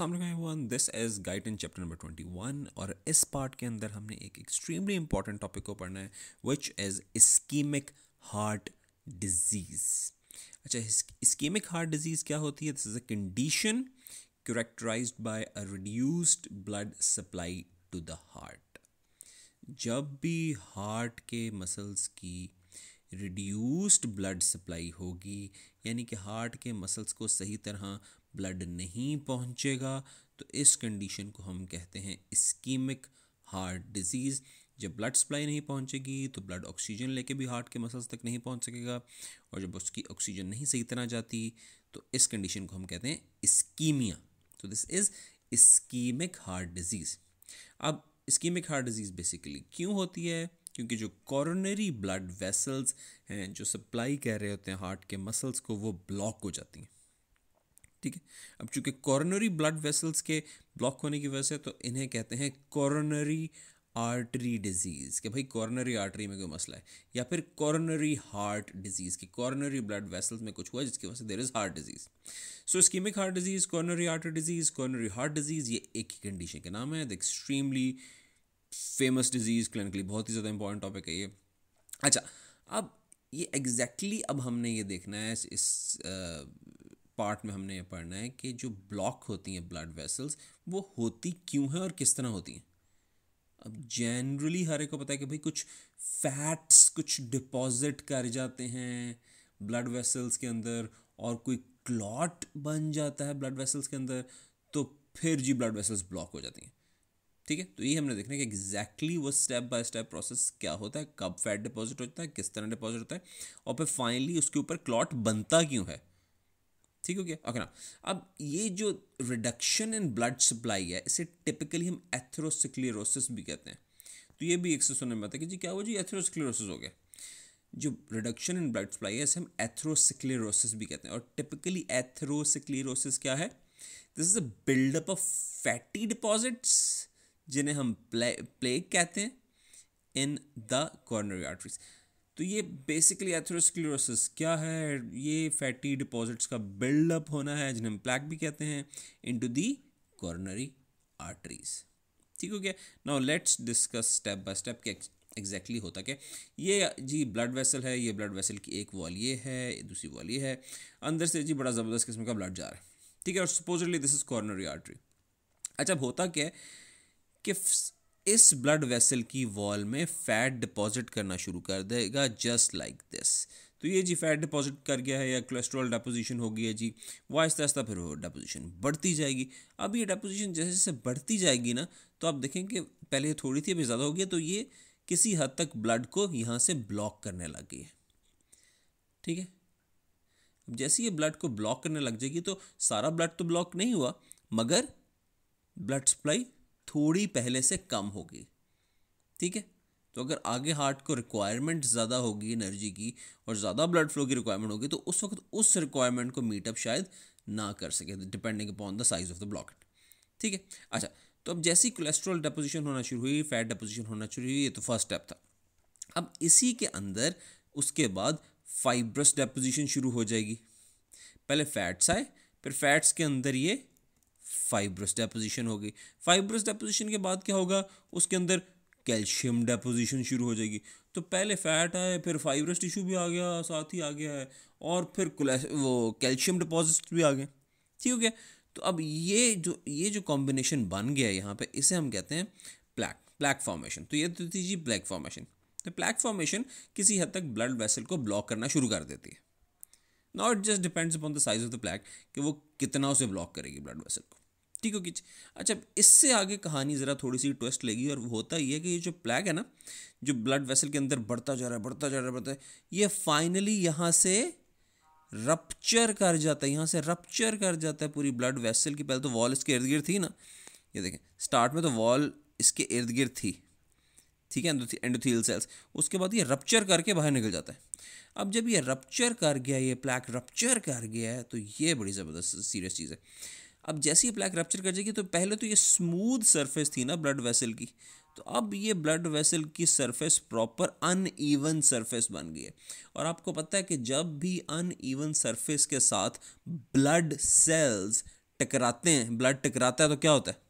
Aslam this is guide in chapter number twenty one और इस part के अंदर हमने एक एक्सट्रीमली इंपॉर्टेंट टॉपिक को पढ़ना है which is ischemic heart disease अच्छा इस्कीमिक हार्ट डिजीज़ क्या होती है this is a condition characterized by a reduced blood supply to the heart जब भी हार्ट के मसल्स की रिड्यूस्ड ब्लड सप्लाई होगी यानी कि हार्ट के मसल्स को सही तरह ब्लड नहीं पहुंचेगा तो इस कंडीशन को हम कहते हैं इस्कीमिक हार्ट डिजीज़ जब ब्लड सप्लाई नहीं पहुंचेगी तो ब्लड ऑक्सीजन लेके भी हार्ट के मसल्स तक नहीं पहुंच सकेगा और जब उसकी ऑक्सीजन नहीं सही तरह जाती तो इस कंडीशन को हम कहते हैं इस्कीमिया तो this is ischemic heart disease अब इस्कीमिक हार्ट डिजीज़ बेसिकली क्यों होती है क्योंकि जो कॉरनरी ब्लड वेसल्स हैं जो सप्लाई कर रहे होते हैं हार्ट के मसल्स को वो ब्लॉक हो जाती हैं ठीक है अब चूंकि कॉर्नरी ब्लड वेसल्स के ब्लॉक होने की वजह से तो इन्हें कहते हैं कॉर्नरी आर्टरी डिजीज़ के भाई कॉर्नरी आर्टरी में कोई मसला है या फिर कॉर्नरी हार्ट डिजीज़ की कॉर्नरी ब्लड वेसल्स में कुछ हुआ जिसकी वजह से there is heart disease so ischemic heart disease coronary artery disease coronary heart disease ये एक ही कंडीशन के नाम है the extremely famous disease clinically बहुत ही ज़्यादा इंपॉर्टेंट टॉपिक है ये अच्छा अब ये एग्जैक्टली exactly अब हमने ये देखना है इस, इस पार्ट में हमने ये पढ़ना है कि जो ब्लॉक होती हैं ब्लड वेसल्स वो होती क्यों हैं और किस तरह होती हैं अब जनरली हर एक को पता है कि भाई कुछ फैट्स कुछ डिपॉजिट कर जाते हैं ब्लड वेसल्स के अंदर और कोई क्लॉट बन जाता है ब्लड वेसल्स के अंदर तो फिर जी ब्लड वेसल्स ब्लॉक हो जाती हैं ठीक है तो ये हमने देखना है कि एग्जैक्टली वो स्टेप बाय स्टेप प्रोसेस क्या होता है कब फैट डिपॉजिट होता है किस तरह डिपॉजिट होता है और फिर फाइनली उसके ऊपर क्लॉट बनता क्यों है ठीक हो गया ओके ना अब ये जो रिडक्शन इन ब्लड सप्लाई है इसे टिपिकली हम एथरोसिक्लेरोसिस भी कहते हैं तो ये भी एक से सुनने में आता है कि जी क्या हुआ जी एथरोसिक्लेरोसिस हो गया जो रिडक्शन इन ब्लड सप्लाई है इसे हम एथरोसिक्लेरोसिस भी कहते हैं और टिपिकली एथरोसिक्लेरोसिस क्या है this is a buildup of fatty deposits जिन्हें हम प्ले प्लेग कहते हैं इन द कॉर्नरी आर्टरीज तो ये बेसिकली एथरोस्क्लेरोसिस क्या है ये फैटी डिपॉजिट्स का बिल्डअप होना है जिन्हें हम प्लैक भी कहते हैं into the coronary arteries ठीक हो गया now let's discuss step by step के एग्जैक्टली होता क्या ये जी ब्लड वेसल है ये ब्लड वेसल की एक वॉल ये है दूसरी वॉल ये है अंदर से जी बड़ा ज़बरदस्त किस्म का ब्लड जा रहा है ठीक है और supposedly this is coronary artery अच्छा होता क्या है कि इस ब्लड वेसल की वॉल में फैट डिपॉजिट करना शुरू कर देगा जस्ट लाइक दिस तो ये जी फैट डिपॉजिट कर गया है या कोलेस्ट्रॉल डेपोजिशन हो गई है जी वो आहिस्ता आहिस्ता फिर वो डेपोजिशन बढ़ती जाएगी अब ये डेपोजिशन जैसे जैसे बढ़ती जाएगी ना तो आप देखें कि पहले थोड़ी थी अभी ज़्यादा हो गया तो ये किसी हद तक ब्लड को यहाँ से ब्लॉक करने लग गई है ठीक है अब जैसे ये ब्लड को ब्लॉक करने लग जाएगी तो सारा ब्लड तो ब्लॉक नहीं हुआ मगर ब्लड सप्लाई थोड़ी पहले से कम होगी ठीक है तो अगर आगे हार्ट को रिक्वायरमेंट ज़्यादा होगी एनर्जी की और ज़्यादा ब्लड फ्लो की रिक्वायरमेंट होगी तो उस वक्त उस रिक्वायरमेंट को मीटअप शायद ना कर सके depending upon the size of the blockage ठीक है अच्छा तो अब जैसी कोलेस्ट्रॉल डिपोजिशन होना शुरू हुई फैट डिपोजिशन होना शुरू हुई ये तो फर्स्ट स्टेप था अब इसी के अंदर उसके बाद फाइब्रस डेपोजिशन शुरू हो जाएगी पहले फैट्स आए फिर फैट्स के अंदर ये फाइब्रस डेपोजिशन हो गई फाइब्रस डेपोजिशन के बाद क्या होगा उसके अंदर कैल्शियम डेपोजिशन शुरू हो जाएगी तो पहले फैट आए फिर फाइब्रस टिश्यू भी आ गया साथ ही आ गया है और फिर वो कैल्शियम डिपॉजिट भी आ गए ठीक हो गया तो अब ये जो ये जो कॉम्बिनेशन बन गया है यहाँ पे इसे हम कहते हैं प्लैक प्लैक फॉर्मेशन तो ये तो थी जी ब्लैक फॉर्मेशन तो प्लैक फॉर्मेशन किसी हद तक ब्लड वेसल को ब्लॉक करना शुरू कर देती है not just depends upon the size of the plaque कि वो कितना उसे ब्लॉक करेगी ब्लड वेसल को ठीक है कि अच्छा इससे आगे कहानी ज़रा थोड़ी सी ट्विस्ट लेगी और होता ही है कि ये जो प्लैग है ना जो ब्लड वेसल के अंदर बढ़ता जा रहा है बढ़ता जा रहा है बढ़ता है ये फाइनली यहाँ से रपच्चर कर जाता है यहाँ से रपच्चर कर जाता है पूरी ब्लड वेसल की पहले तो वॉल इसके इर्द गिर्द थी ना ये देखें स्टार्ट में तो वॉल इसके इर्द गिर्द थी ठीक है एंडोथील सेल्स उसके बाद ये रप्चर करके बाहर निकल जाता है अब जब ये रप्चर कर गया ये प्लैक रपच्चर कर गया है तो ये बड़ी ज़बरदस्त सीरियस चीज़ है अब जैसे ही प्लैक रप्चर कर जाएगी तो पहले तो ये स्मूथ सरफेस थी ना ब्लड वेसल की तो अब ये ब्लड वेसल की सरफेस प्रॉपर ईवन सरफेस बन गई है और आपको पता है कि जब भी ईवन सरफेस के साथ ब्लड सेल्स टकराते हैं ब्लड टकराता है तो क्या होता है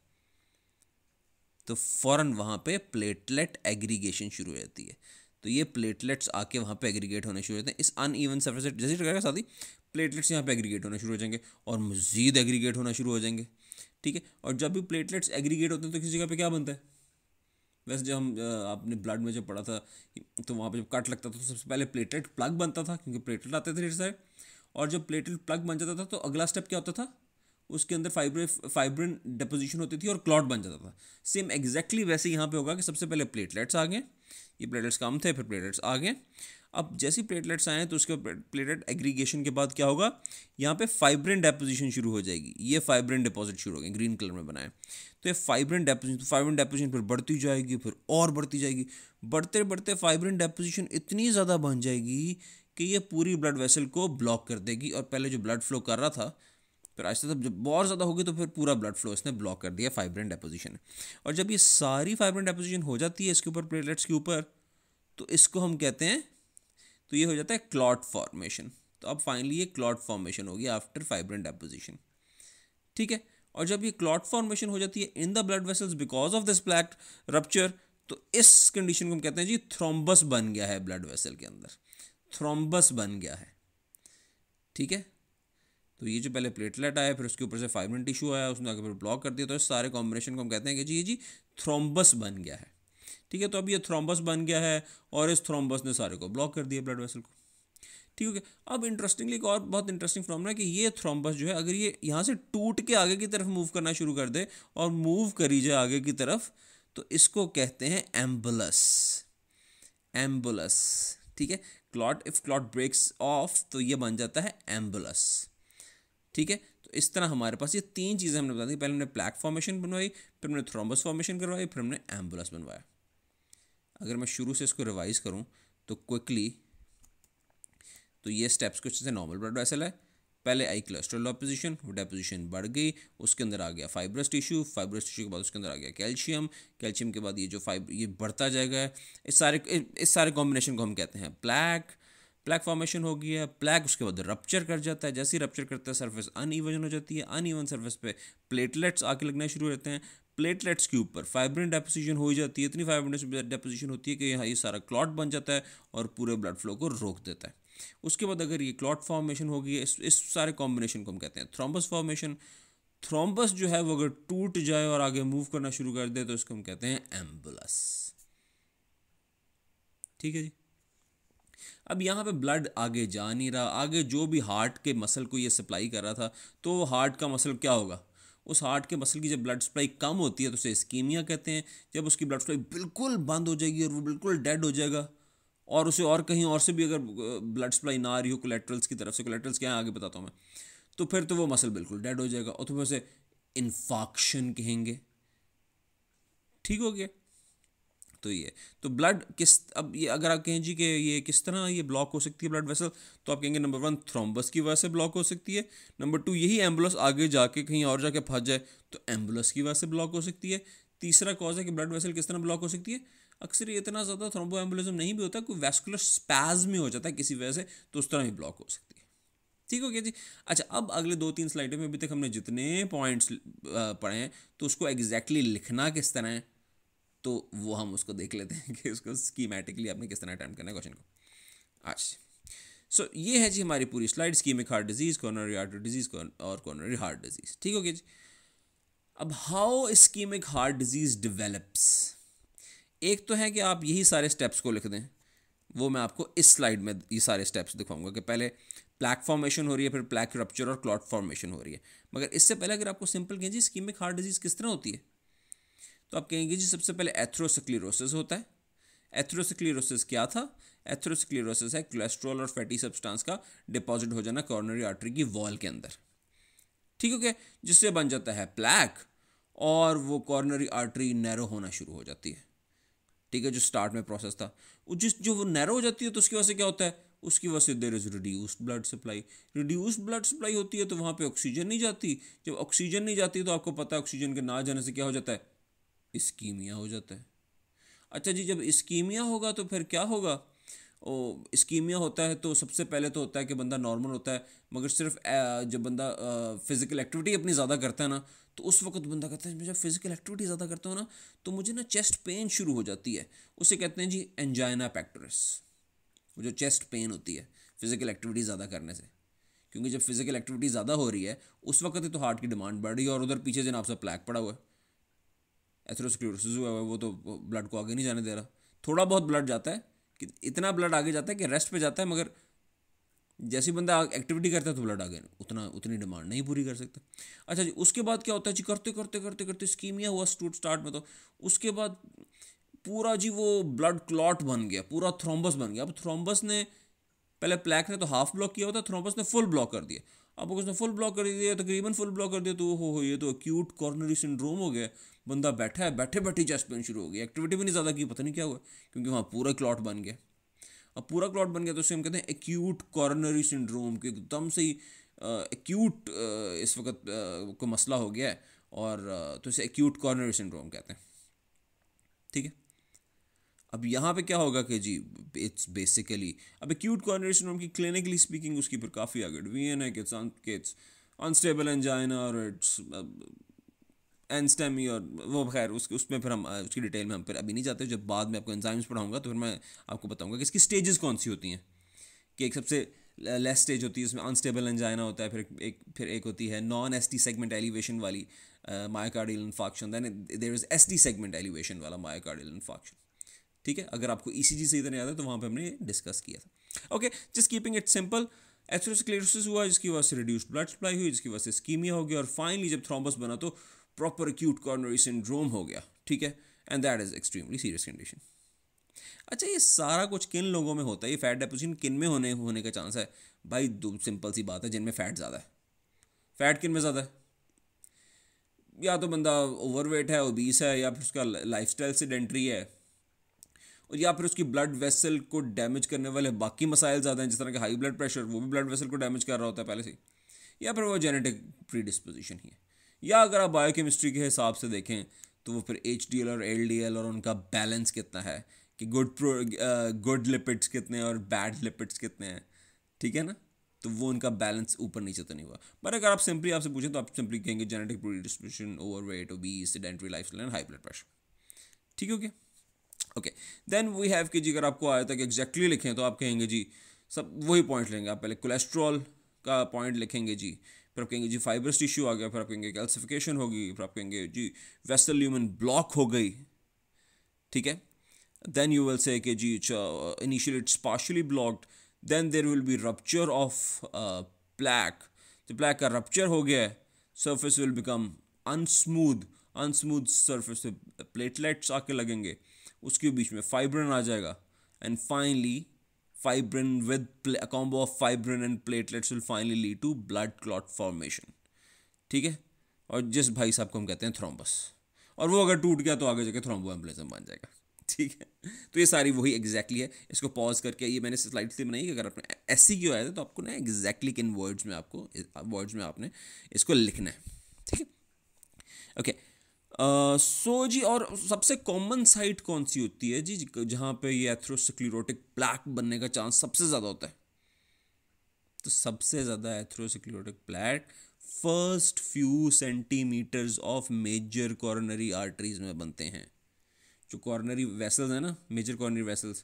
तो फ़ौरन वहाँ पे प्लेटलेट एग्रीगेशन शुरू हो जाती है तो ये प्लेटलेट्स आके वहाँ पे एग्रीगेट होने शुरू होते हैं इस ईवन सरफेस जैसे टकराएगा साथ ही प्लेटलेट्स यहाँ पे एग्रीगेट होना शुरू हो जाएंगे और मज़ीद एग्रीगेट होना शुरू हो जाएंगे ठीक है और जब भी प्लेटलेट्स एग्रीगेट होते हैं तो किसी जगह पे क्या बनता है वैसे जब हम आपने ब्लड में जब पढ़ा था तो वहाँ पे जब कट लगता था तो सबसे पहले प्लेटलेट प्लग बनता था क्योंकि प्लेटलेट आते थे ढेर सारे और जब प्लेटलेट प्लग बन जाता था तो अगला स्टेप क्या होता था उसके अंदर फाइब्रे फाइब्रिन डिपोजिशन होती थी और क्लॉट बन जाता था सेम एग्जैक्टली exactly वैसे यहाँ पे होगा कि सबसे पहले प्लेटलेट्स आ गए ये प्लेटलेट्स कम थे फिर प्लेटलेट्स आ गए अब जैसे प्लेटलेट्स आए तो उसके प्लेटलेट एग्रीगेशन के बाद क्या होगा यहाँ पे फाइब्रिन डेपोजिशन शुरू हो जाएगी ये फाइब्रिन डिपॉजिट शुरू हो गए ग्रीन कलर में बनाए तो ये फाइब्रिन डेपोजिशन तो फाइब्रिन डेपोजिशन फिर बढ़ती जाएगी फिर और बढ़ती जाएगी बढ़ते बढ़ते फाइब्रेन डेपोजिशन इतनी ज़्यादा बन जाएगी कि ये पूरी ब्लड वेसल को ब्लॉक कर देगी और पहले जो ब्लड फ्लो कर रहा था फिर तो रास्ते तब तो जब बहुत ज़्यादा होगी तो फिर पूरा ब्लड फ्लो इसने ब्लॉक कर दिया फाइब्रेंट डेपोजिशन और जब ये सारी फाइब्रेंट डेपोजिशन हो जाती है इसके ऊपर प्लेटलेट्स के ऊपर तो इसको हम कहते हैं तो ये हो जाता है क्लॉट फॉर्मेशन तो अब फाइनली ये क्लॉट फॉर्मेशन होगी आफ्टर फाइब्रेंट डेपोजिशन ठीक है और जब ये क्लॉट फॉर्मेशन हो जाती है in the blood vessels because of this plaque rupture तो इस कंडीशन को हम कहते हैं जी थ्रोम्बस बन गया है ब्लड वेसल के अंदर थ्रोम्बस बन गया है ठीक है तो ये जो पहले प्लेटलेट आया फिर उसके ऊपर से फाइब्रेंट टिश्यू आया उसने आगे फिर ब्लॉक कर दिया तो इस सारे कॉम्बिनेशन को हम कहते हैं कि जी ये जी थ्रोम्बस बन गया है ठीक है तो अब ये थ्रोम्बस बन गया है और इस थ्रोम्बस ने सारे को ब्लॉक कर दिया ब्लड वेसल को ठीक है अब इंटरेस्टिंगली एक और बहुत इंटरेस्टिंग फॉर्म है कि ये थ्रोम्बस जो है अगर ये यहाँ से टूट के आगे की तरफ मूव करना शुरू कर दे और मूव करी जाए आगे की तरफ तो इसको कहते हैं एम्बुलस एम्बुलस ठीक है clot if clot breaks off तो ये बन जाता है एम्बुलस ठीक है तो इस तरह हमारे पास ये तीन चीज़ें हमने बता दी पहले हमने प्लैक फॉर्मेशन बनवाई फिर हमने थ्रोम्बस फॉर्मेशन करवाई फिर हमने एम्बुलेंस बनवाया अगर मैं शुरू से इसको रिवाइज करूँ तो क्विकली तो ये स्टेप्स कुछ नॉर्मल ब्लड वैसल है पहले आई क्लस्ट्रल ऑपोजिशन वो डेपोजिशन बढ़ गई उसके अंदर आ गया फाइब्रस टिश्यू फाइब्रस टिश्यू के बाद उसके अंदर आ गया कैल्शियम कैल्शियम के बाद ये जो फाइब ये बढ़ता जाएगा इस सारे इस सारे कॉम्बिनेशन को हम कहते हैं प्लैक प्लैक फॉर्मेशन हो गया प्लैक उसके बाद रप्चर कर जाता है जैसे ही रप्चर करता है सर्फेस अनइवन हो जाती है ईवन सरफेस पर प्लेटलेट्स आके लगना शुरू रहते हैं प्लेटलेट्स के ऊपर फाइब्रिन डेपोजिशन हो जाती है इतनी फाइब्रिन डेपोजिशन होती है कि यहाँ ये सारा क्लॉट बन जाता है और पूरे ब्लड फ्लो को रोक देता है उसके बाद अगर ये क्लॉट फॉर्मेशन होगी इस इस सारे कॉम्बिनेशन को हम कहते हैं थ्रोम्बस फॉर्मेशन थ्रोम्बस जो है वो अगर टूट जाए और आगे मूव करना शुरू कर दे तो इसको हम कहते हैं एम्बुलस ठीक है जी अब यहाँ पे ब्लड आगे जा नहीं रहा आगे जो भी हार्ट के मसल को ये सप्लाई कर रहा था तो हार्ट का मसल क्या होगा उस हार्ट के मसल की जब ब्लड सप्लाई कम होती है तो उसे स्कीमिया कहते हैं जब उसकी ब्लड सप्लाई बिल्कुल बंद हो जाएगी और वो बिल्कुल डेड हो जाएगा और उसे और कहीं और से भी अगर ब्लड सप्लाई ना आ रही हो कोलेट्रल्स की तरफ से कोलेट्रल्स क्या है आगे बताता हूँ मैं तो फिर तो वो मसल बिल्कुल डेड हो जाएगा और तो फिर उसे इन्फाक्शन कहेंगे ठीक हो गया तो ये तो ब्लड किस अब ये अगर आप कहें जी कि ये किस तरह ये ब्लॉक हो सकती है ब्लड वेसल तो आप कहेंगे नंबर वन थ्रोम्बस की वजह से ब्लॉक हो सकती है नंबर टू यही एम्बुलेंस आगे जाके कहीं और जाके फंस जाए तो एम्बुलेंस की वजह से ब्लॉक हो सकती है तीसरा कॉज है कि ब्लड वेसल किस तरह ब्लॉक हो सकती है अक्सर इतना ज़्यादा थ्रोम्बो एम्बुलिज्म नहीं भी होता कोई वैस्कुलर स्पैज में हो जाता है किसी वजह से तो उस तरह भी ब्लॉक हो सकती है ठीक हो गया जी अच्छा अब अगले दो तीन स्लाइडों में अभी तक हमने जितने पॉइंट्स पढ़े हैं तो उसको एग्जैक्टली exactly लिखना किस तरह है तो वो हम उसको देख लेते हैं कि उसको स्कीमेटिकली आपने किस तरह अटैम्प्ट करना है क्वेश्चन को आज सो so, ये है जी हमारी पूरी slide ischemic heart disease coronary heart disease और कॉर्नरी हार्ट डिजीज़ ठीक हो गया जी अब how ischemic heart disease develops एक तो है कि आप यही सारे स्टेप्स को लिख दें वो मैं आपको इस स्लाइड में ये सारे स्टेप्स दिखाऊंगा कि पहले प्लैक फॉर्मेशन हो रही है फिर प्लैक रप्चर और क्लॉट फॉर्मेशन हो रही है मगर इससे पहले अगर आपको सिंपल कहें जी स्कीमिक हार्ट डिजीज़ किस तरह होती है तो आप कहेंगे जी सबसे पहले एथ्रोसक्लिरोसिस होता है एथ्रोसक्लिरोसिस क्या था एथ्रोसक्लिरोसिस है कोलेस्ट्रॉल और फैटी सब्सटेंस का डिपॉजिट हो जाना कॉर्नरी आर्टरी की वॉल के अंदर ठीक हो गया जिससे बन जाता है प्लैक और वो कॉर्नरी आर्टरी नैरो होना शुरू हो जाती है ठीक है जो स्टार्ट में प्रोसेस था वो जिस जो वो नैरो हो जाती है तो उसकी वजह से क्या होता है उसकी वजह से there is reduced blood supply reduced blood supply होती है तो वहाँ पे ऑक्सीजन नहीं जाती जब ऑक्सीजन नहीं जाती तो आपको पता है ऑक्सीजन के ना जाने से क्या हो जाता है इस्कीमिया हो जाता है अच्छा जी जब इस्कीमिया होगा तो फिर क्या होगा ओ इस्कीमिया होता है तो सबसे पहले तो होता है कि बंदा नॉर्मल होता है मगर सिर्फ जब बंदा फिज़िकल एक्टिविटी अपनी ज़्यादा करता है ना तो उस वक्त बंदा कहता है जब फिज़िकल एक्टिविटी ज़्यादा करता हूँ ना तो मुझे ना चेस्ट पेन शुरू हो जाती है उसे कहते हैं जी एंजाइना पैक्टोरस जो चेस्ट पेन होती है फिज़िकल एक्टिविटी ज़्यादा करने से क्योंकि जब फिज़िकल एक्टिविटी ज़्यादा हो रही है उस वक्त तो हार्ट की डिमांड बढ़ रही है और उधर पीछे जनाब सा प्लैक पड़ा हुआ है एथेरोस्क्लेरोसिस जो है वो तो ब्लड को आगे नहीं जाने दे रहा थोड़ा बहुत ब्लड जाता है कि इतना ब्लड आगे जाता है कि रेस्ट पे जाता है मगर जैसे बंदा एक्टिविटी करता है तो ब्लड आगे उतना उतनी डिमांड नहीं पूरी कर सकता अच्छा जी उसके बाद क्या होता है जी करते करते करते करते स्कीमिया हुआ स्टूट स्टार्ट में तो उसके बाद पूरा जी वो ब्लड क्लॉट बन गया पूरा थ्रोम्बस बन गया अब थ्रोम्बस ने पहले प्लैक ने तो हाफ ब्लॉक किया होता थ्रोम्बस ने फुल ब्लॉक कर दिया अब उसने फुल ब्लॉक कर दिया तकरीबन फुल ब्लॉक कर दिया तो हो ये तो एक्यूट कॉर्नरी सिंड्रोम हो गया बंदा बैठा है बैठे बैठे चेस्ट पेन शुरू हो गई एक्टिविटी भी नहीं ज़्यादा की पता नहीं क्या हुआ क्योंकि वहाँ पूरा क्लॉट बन गया अब पूरा क्लॉट बन गया तो उसे हम कहते हैं एक्यूट कॉर्नरी सिंड्रोम के एकदम से ही एक्यूट इस वक्त को मसला हो गया है और तो इसे एक्यूट कॉर्नरी सिंड्रोम कहते हैं ठीक है अब यहाँ पे क्या होगा कि जी इट्स बेसिकली अब एक्यूट कॉर्नरी सिंड्रोम की क्लिनिकली स्पीकिंग उसकी पर काफ़ी आगे एडवियन है कि इट्स अनस्टेबल एंजाइना और इट्स एन स्टेम और वो खैर उस उसमें फिर हम उसकी डिटेल में हम फिर अभी नहीं जाते जब बाद में आपको एनजाइम्स पढ़ाऊँगा तो फिर मैं आपको बताऊँगा कि इसकी स्टेजेस कौन सी होती हैं कि एक सबसे लेस स्टेज होती है उसमें अनस्टेबल एंजाइना होता है फिर एक फिर एक होती है non S T segment elevation वाली myocardial infarction then there is S T segment elevation वाला मायाकार्डियल इन्फॉक्शन ठीक है अगर आपको ई सी जी सही तरह याद है तो वहाँ पर हमने डिस्कस किया था okay just keeping it simple atherosclerosis हुआ जिसकी वजह से रिड्यूस्ड ब्लड सप्लाई हुई जिसकी वजह से स्कीमिया हो गया और फाइनली जब थ्रोम्बस बना तो प्रॉपर एक्यूट कॉर्नरी सिंड्रोम हो गया ठीक है and that is extremely serious condition अच्छा ये सारा कुछ किन लोगों में होता है ये फैट डेपोजिशन किन में होने होने का चांस है भाई दो सिंपल सी बात है जिनमें फैट ज़्यादा है फैट किन में ज़्यादा है या तो बंदा ओवरवेट है ओबीस है या फिर उसका लाइफ लाइफस्टाइल सेडेंट्री है और या फिर उसकी ब्लड वेसल को डैमेज करने वाले बाकी मसाइल ज़्यादा हैं जिस तरह के हाई ब्लड प्रेशर वो भी ब्लड वेसल को डैमेज कर रहा होता है पहले से या फिर वो जेनेटिक प्रीडिस्पोजिशन ही है या अगर आप बायोकेमिस्ट्री के हिसाब से देखें तो वो फिर एच और एल और उनका बैलेंस कितना है कि गुड प्रो गुड लिपिड्स कितने और बैड लिपिड्स कितने हैं ठीक है ना तो वो उनका बैलेंस ऊपर नीचे तो नहीं हुआ बट अगर आप सिंपली आपसे पूछें तो आप सिंपली कहेंगे genetic predisposition overweight obese sedentary lifestyle and high blood pressure ठीक है okay okay then we have कि जी अगर आपको आया था कि एग्जैक्टली लिखें तो आप कहेंगे जी सब वही पॉइंट लेंगे आप पहले कोलेस्ट्रॉल का पॉइंट लिखेंगे जी फिर आप कहेंगे जी फाइब्रस टिश्यू आ गया फिर आप कहेंगे कैल्सिफिकेशन होगी फिर आप कहेंगे जी वेस्टल ह्यूमन ब्लॉक हो गई ठीक है देन यू विल से कि जी initial it's partially blocked then there will be rupture of plaque तो प्लैक का रप्चर हो गया surface will become unsmooth unsmooth surface platelets आके लगेंगे उसके बीच में फाइब्रन आ जाएगा and finally Fibrin with a combo of fibrin and platelets will finally lead to blood clot formation. ठीक है और जिस भाई साहब को हम कहते हैं थ्रोम्बस और वो अगर टूट गया तो आगे जाके थ्रोम्बो एम्बुलेजम बन जाएगा ठीक है तो ये सारी वही एग्जैक्टली है इसको पॉज करके ये मैंने स्लाइड से बनाई कि अगर आपने एस सी क्यू आया था तो आपको ना एग्जैक्टली किन वर्ड्स में आपको वर्ड्स में आपने इसको लिखना है ठीक है ओके okay. सो जी और सबसे कॉमन साइट कौन सी होती है जी जहां पे ये एथ्रोसिक्लिरोटिक प्लैक बनने का चांस सबसे ज़्यादा होता है तो सबसे ज़्यादा atherosclerotic plaque first few centimeters of major coronary arteries में बनते हैं जो कॉर्नरी वेसल्स है ना मेजर कॉर्नरी वेसल्स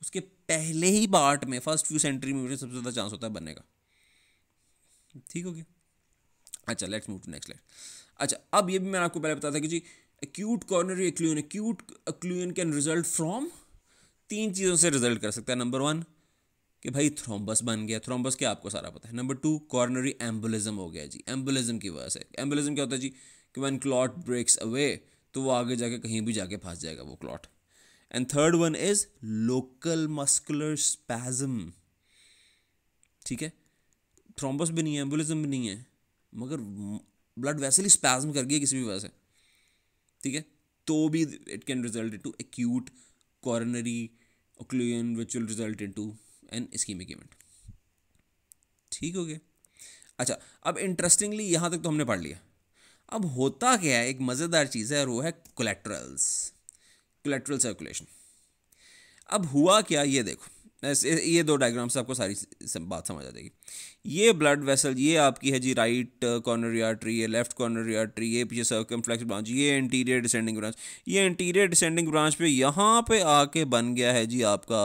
उसके पहले ही पार्ट में फर्स्ट फ्यू सेंटीमीटर सबसे ज़्यादा चांस होता है बनने का ठीक हो गया अच्छा let's move to next let अच्छा अब ये भी मैंने आपको पहले बताया था कि जी acute coronary occlusion acute occlusion can result from तीन चीज़ों से रिजल्ट कर सकता है नंबर वन कि भाई थ्रोम्बस बन गया थ्रोम्बस क्या आपको सारा पता है नंबर टू कॉर्नरी एम्बुलिज्म हो गया जी एम्बुलिज्म की वजह से एम्बुलिज्म क्या होता है जी कि वन क्लॉट ब्रेक्स अवे तो वो आगे जाके कहीं भी जाके फंस जाएगा वो clot and third one is local muscular spasm ठीक है थ्रोम्बस भी नहीं है एम्बुलिज्म भी नहीं है मगर ब्लड ही स्पैज्म कर गई किसी भी वजह से ठीक है तो भी it can result to acute coronary occlusion which will result in to an ischemic event ठीक हो गया अच्छा अब इंटरेस्टिंगली यहाँ तक तो हमने पढ़ लिया अब होता क्या है एक मज़ेदार चीज़ है और वो है कोलेट्रल्स कोलेट्रल सर्कुलेशन अब हुआ क्या ये देखो ये दो डायग्राम से आपको सारी बात समझ आ जाएगी ये ब्लड वेसल ये आपकी है जी राइट कॉर्नर आर्टरी ये लेफ्ट कॉर्नर आर्टरी ये पीछे फ्लैक्स ब्रांच ये इंटीरियर डिसेंडिंग ब्रांच ये इंटीरियर डिसेंडिंग ब्रांच पे यहाँ पे आके बन गया है जी आपका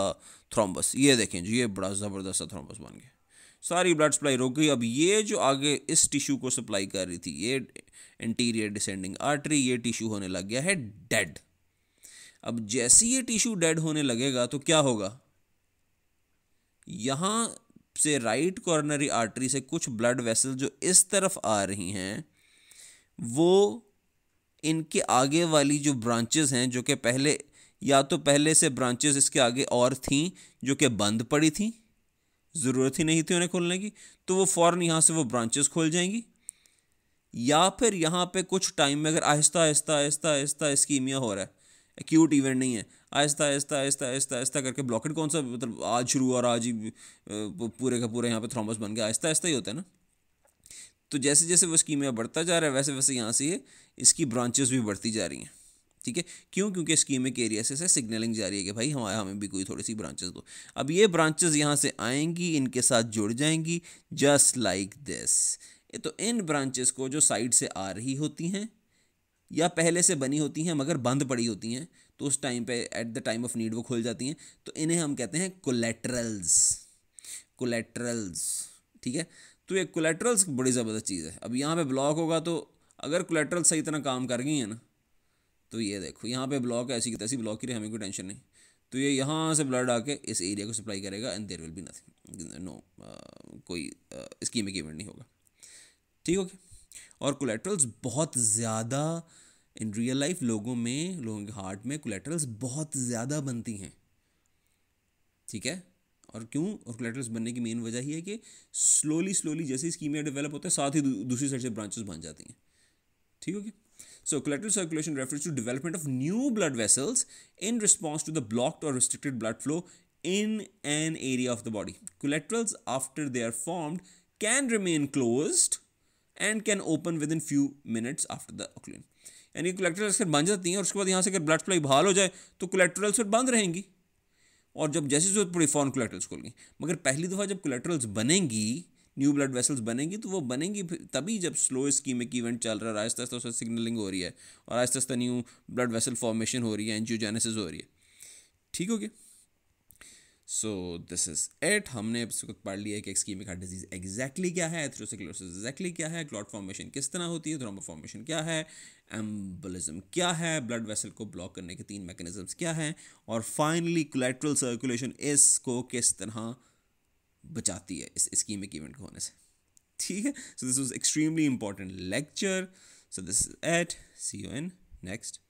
थ्रोम्बस ये देखें जी ये बड़ा ज़बरदस्त सा थ्रोम्बस बन गया सारी ब्लड सप्लाई रोक गई अब ये जो आगे इस टिश्यू को सप्लाई कर रही थी ये इंटीरियर डिसेंडिंग आर्टरी ये टिश्यू होने लग गया है डेड अब जैसे ये टिश्यू डेड होने लगेगा तो क्या होगा यहाँ से राइट कॉर्नरी आर्टरी से कुछ ब्लड वेसल जो इस तरफ आ रही हैं वो इनके आगे वाली जो ब्रांचेस हैं जो कि पहले या तो पहले से ब्रांचेस इसके आगे और थीं जो कि बंद पड़ी थी ज़रूरत ही नहीं थी उन्हें खोलने की तो वो फ़ौर यहाँ से वो ब्रांचेस खोल जाएंगी या फिर यहाँ पे कुछ टाइम में अगर आहिस्ता आहिस्ता आहिस्ता आहिस्ता इसकीमिया हो रहा है एक्यूट इवेंट नहीं है आहिस्ता आहिस्ता आहिस्ता आहिस्ता आहिस्ता करके ब्लॉकेट कौन सा मतलब आज शुरू और आज ही पूरे का पूरा यहाँ पे थ्रोमस बन गया आहिस्ता आहिस्ता ही होता है ना तो जैसे जैसे वो स्कीमिया बढ़ता जा रहा है वैसे वैसे यहाँ से ये इसकी ब्रांचेस भी बढ़ती जा रही हैं ठीक है क्यों क्योंकि के एरिया से, से सिग्नलिंग जा रही है कि भाई हमारे हमें भी कोई थोड़ी सी ब्रांचेस दो अब ये ब्रांचेस यहाँ से आएंगी इनके साथ जुड़ जाएंगी जस्ट लाइक दिस तो इन ब्रांचेस को जो साइड से आ रही होती हैं या पहले से बनी होती हैं मगर बंद पड़ी होती हैं तो उस टाइम पे at the time of need वो खुल जाती हैं तो इन्हें हम कहते हैं कोलेट्रल्स कोलेट्रल्स ठीक है तो ये कोलेट्रल्स बड़ी ज़बरदस्त चीज़ है अब यहाँ पे ब्लॉक होगा तो अगर कोलेट्रल्स सही तरह काम कर गई हैं ना तो ये देखो यहाँ पे ब्लॉक है ऐसी की तैसी ब्लॉक की रही हमें कोई टेंशन नहीं तो ये यहाँ से ब्लड आके इस एरिया को सप्लाई करेगा and there will be nothing no कोई स्कीम uh, इवेंट नहीं होगा ठीक ओके और कोलेट्रल्स बहुत ज़्यादा इन रियल लाइफ लोगों में लोगों के हार्ट में कोलेट्रल्स बहुत ज़्यादा बनती हैं ठीक है और क्यों और कोलेट्रल्स बनने की मेन वजह ही है कि स्लोली स्लोली जैसे स्कीमें डेवलप होता है साथ ही दूसरी साइड से ब्रांचेस बन जाती हैं ठीक हो so collateral circulation refers to development of new blood vessels in response to the blocked और restricted blood flow in an area of the body collaterals after they are formed can remain close and can open within few minutes after the occlusion यानी collateral set बन जाती हैं और उसके बाद यहाँ से अगर ब्लड सप्लाई बहाल हो जाए तो कोलेक्ट्रल सेट बंद रहेंगी और जब जैसी जरूरत पड़ी फॉरन कोलेक्ट्रल्स खोल गई मगर पहली दफ़ा जब कोलेक्ट्रल्स बनेंगी न्यू ब्लड वेसल्स बनेंगी तो वो बनेंगी तभी जब स्लो स्कीम एक इवेंट चल रहा है आहिस्ता आहिस्ता उसका सिग्नलिंग हो रही है और आहिस्ता आहिस्ता न्यू ब्लड वेसल फॉर्मेशन हो रही है एनजियोजेनेसिस हो रही है ठीक हो गया सो दिस इज एट हमने पढ़ लिया कि एक्सकीमिक हार्ट डिजीज़ एग्जैक्टली क्या है एथ्रोसिक्लोसिस एग्जैक्टली क्या है क्लॉट फॉर्मेशन किस तरह होती है थ्रोमो फॉर्मेशन क्या है एम्बलिज्म क्या है ब्लड वेसल को ब्लॉक करने के तीन मैकेनिज्म क्या हैं और फाइनली कोलेट्रल सर्कुलेशन इसको किस तरह बचाती है इस स्कीमिक इवेंट को होने से ठीक है so this was extremely important lecture so this is it see you in next